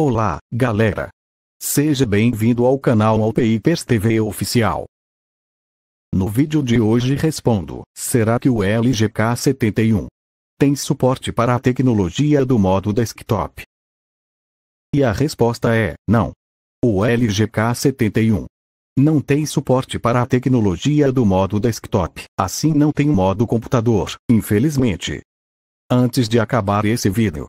Olá, galera! Seja bem-vindo ao canal Alpeipers TV Oficial. No vídeo de hoje respondo, será que o LGK71 tem suporte para a tecnologia do modo desktop? E a resposta é, não. O LGK71 não tem suporte para a tecnologia do modo desktop, assim não tem o modo computador, infelizmente. Antes de acabar esse vídeo,